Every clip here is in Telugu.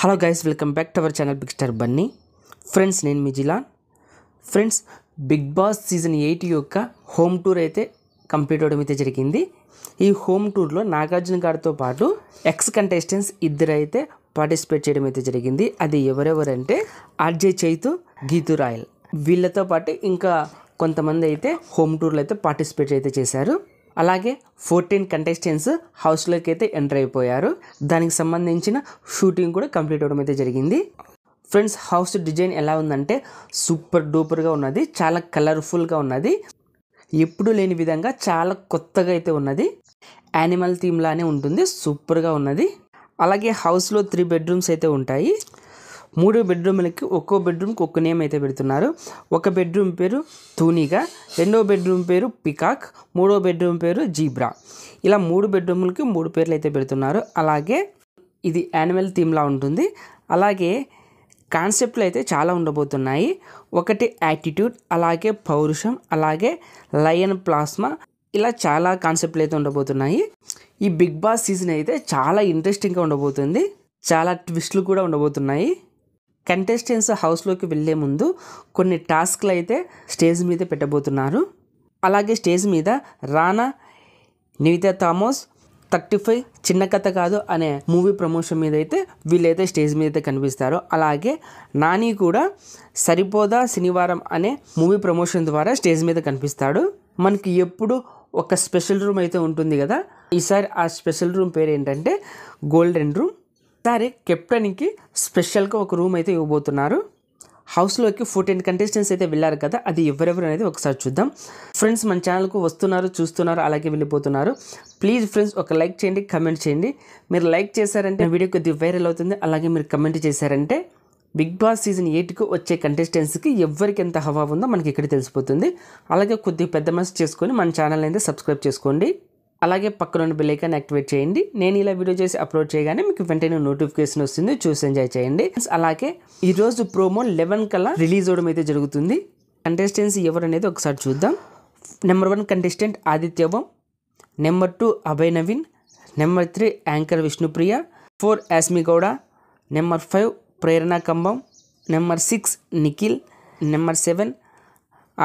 hello guys welcome back to our channel big star Bunny friends నేను మిజిలాన్ friends Bigg Boss season eight యొక్క హోమ్ టూర్ అయితే కంప్లీట్ అవడం అయితే జరిగింది ఈ హోమ్ టూర్లో నాగార్జున గారితో పాటు ఎక్స్ కంటెస్టెంట్స్ ఇద్దరైతే పార్టిసిపేట్ చేయడం అయితే జరిగింది అది ఎవరెవరంటే ఆర్జే చైతు గీతు రాయల్ వీళ్ళతో పాటు ఇంకా కొంతమంది అయితే హోమ్ టూర్లో అయితే పార్టిసిపేట్ అయితే చేశారు అలాగే ఫోర్టీన్ కంటెస్టెంట్స్ హౌస్లోకి అయితే ఎంటర్ అయిపోయారు దానికి సంబంధించిన షూటింగ్ కూడా కంప్లీట్ అవ్వడం అయితే జరిగింది ఫ్రెండ్స్ హౌస్ డిజైన్ ఎలా ఉందంటే సూపర్ డూపర్గా ఉన్నది చాలా కలర్ఫుల్గా ఉన్నది ఎప్పుడు లేని విధంగా చాలా కొత్తగా అయితే ఉన్నది యానిమల్ థీమ్లానే ఉంటుంది సూపర్గా ఉన్నది అలాగే హౌస్లో త్రీ బెడ్రూమ్స్ అయితే ఉంటాయి మూడు బెడ్రూమ్లకి ఒక్కో బెడ్రూమ్కి ఒక్క నేమ్ అయితే పెడుతున్నారు ఒక బెడ్రూమ్ పేరు తూనిగా రెండో బెడ్రూమ్ పేరు పికాక్ మూడో బెడ్రూమ్ పేరు జీబ్రా ఇలా మూడు బెడ్రూమ్లకి మూడు పేర్లు అయితే పెడుతున్నారు అలాగే ఇది యానిమల్ థీమ్లా ఉంటుంది అలాగే కాన్సెప్ట్లు అయితే చాలా ఉండబోతున్నాయి ఒకటి యాటిట్యూడ్ అలాగే పౌరుషం అలాగే లయన్ ప్లాస్మా ఇలా చాలా కాన్సెప్ట్లు అయితే ఉండబోతున్నాయి ఈ బిగ్ బాస్ సీజన్ అయితే చాలా ఇంట్రెస్టింగ్గా ఉండబోతుంది చాలా ట్విస్ట్లు కూడా ఉండబోతున్నాయి కంటెస్టెంట్స్ హౌస్లోకి వెళ్ళే ముందు కొన్ని టాస్క్లు అయితే స్టేజ్ మీద పెట్టబోతున్నారు అలాగే స్టేజ్ మీద రానా నివిత థామోస్ థర్టీ ఫైవ్ చిన్న కథ కాదు అనే మూవీ ప్రమోషన్ మీద అయితే వీళ్ళైతే స్టేజ్ మీద అయితే కనిపిస్తారు అలాగే నాని కూడా సరిపోదా శనివారం అనే మూవీ ప్రమోషన్ ద్వారా స్టేజ్ మీద కనిపిస్తాడు మనకి ఎప్పుడు ఒక స్పెషల్ రూమ్ అయితే ఉంటుంది కదా ఈసారి ఆ స్పెషల్ రూమ్ పేరు ఏంటంటే గోల్డెన్ రూమ్ ఒకసారి కెప్టెన్కి స్పెషల్గా ఒక రూమ్ అయితే ఇవ్వబోతున్నారు హౌస్లోకి ఫోర్టీన్ కంటెస్టెంట్స్ అయితే వెళ్ళారు కదా అది ఎవరెవరు అనేది ఒకసారి చూద్దాం ఫ్రెండ్స్ మన ఛానల్కు వస్తున్నారు చూస్తున్నారు అలాగే వెళ్ళిపోతున్నారు ప్లీజ్ ఫ్రెండ్స్ ఒక లైక్ చేయండి కమెంట్ చేయండి మీరు లైక్ చేశారంటే వీడియో కొద్దిగా వైరల్ అవుతుంది అలాగే మీరు కమెంట్ చేశారంటే బిగ్ బాస్ సీజన్ ఎయిట్కు వచ్చే కంటెస్టెంట్స్కి ఎవరికి ఎంత హవా ఉందో మనకి ఇక్కడ తెలిసిపోతుంది అలాగే కొద్దిగా పెద్ద మనసు చేసుకొని మన ఛానల్ అయితే సబ్స్క్రైబ్ చేసుకోండి అలాగే పక్కనున్న బెల్లైకాన్ యాక్టివేట్ చేయండి నేను ఇలా వీడియో చేసి అప్లోడ్ చేయగానే మీకు వెంటనే నోటిఫికేషన్ వస్తుంది చూసి ఎంజాయ్ చేయండి అలాగే ఈరోజు ప్రోమో లెవెన్ కల్లా రిలీజ్ అవడం అయితే జరుగుతుంది ఎవరు అనేది ఒకసారి చూద్దాం నెంబర్ వన్ కంటెస్టెంట్ ఆదిత్యవం number two Abhay Naveen number three anchor Vishnupriya four Yashmi Gowda number five Prerana Kambam number six Nikhil number seven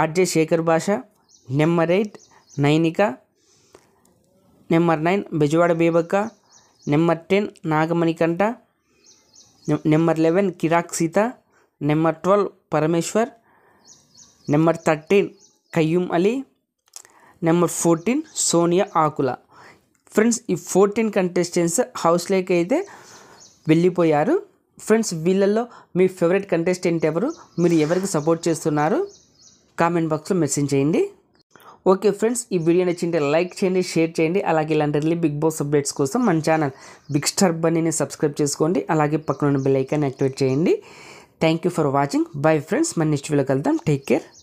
RJ Shekhar Basha number eight Nainika number nine Bezawada Bebakka number ten Nagamanikanta number eleven Kirrak Seetha number twelve Parameshwar number thirteen Kayyum Ali number fourteen Sonia Akula friends ఈ ఫోర్టీన్ కంటెస్టెంట్స్ హౌస్ లైక్ అయితే వెళ్ళిపోయారు ఫ్రెండ్స్ వీళ్ళల్లో మీ ఫేవరెట్ కంటెస్టెంట్ ఎవరు మీరు ఎవరికి సపోర్ట్ చేస్తున్నారు కామెంట్ బాక్స్లో మెసేజ్ చేయండి ఓకే ఫ్రెండ్స్ ఈ వీడియో నచ్చింటే లైక్ చేయండి షేర్ చేయండి అలాగే ఇలాంటి రిలీ బిగ్ బాస్ అప్డేట్స్ కోసం మన ఛానల్ బిగ్ స్టార్ బన్నీని సబ్స్క్రైబ్ చేసుకోండి అలాగే పక్కన ఉన్న బెల్ ఐకాన్ యాక్టివేట్ చేయండి thank you for watching bye friends మన నెక్స్ట్ వీళ్ళకి వెళ్దాం టేక్ కేర్